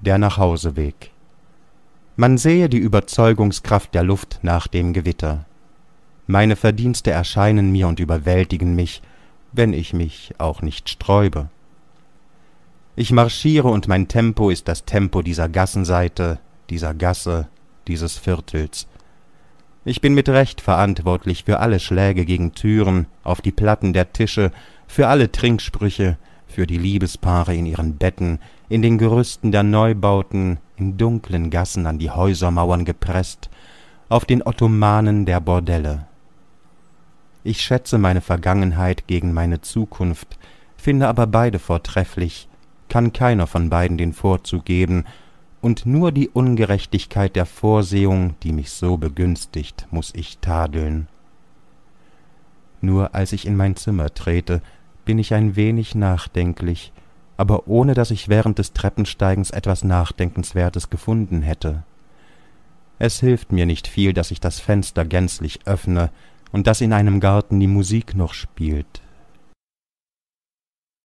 der Nachhauseweg. Man sehe die Überzeugungskraft der Luft nach dem Gewitter. Meine Verdienste erscheinen mir und überwältigen mich, wenn ich mich auch nicht sträube. Ich marschiere und mein Tempo ist das Tempo dieser Gassenseite, dieser Gasse, dieses Viertels. Ich bin mit Recht verantwortlich für alle Schläge gegen Türen, auf die Platten der Tische, für alle Trinksprüche, für die Liebespaare in ihren Betten, in den Gerüsten der Neubauten, in dunklen Gassen an die Häusermauern gepresst, auf den Ottomanen der Bordelle. Ich schätze meine Vergangenheit gegen meine Zukunft, finde aber beide vortrefflich, kann keiner von beiden den Vorzug geben, und nur die Ungerechtigkeit der Vorsehung, die mich so begünstigt, muß ich tadeln. Nur als ich in mein Zimmer trete, bin ich ein wenig nachdenklich, aber ohne dass ich während des Treppensteigens etwas Nachdenkenswertes gefunden hätte. Es hilft mir nicht viel, dass ich das Fenster gänzlich öffne und dass in einem Garten die Musik noch spielt.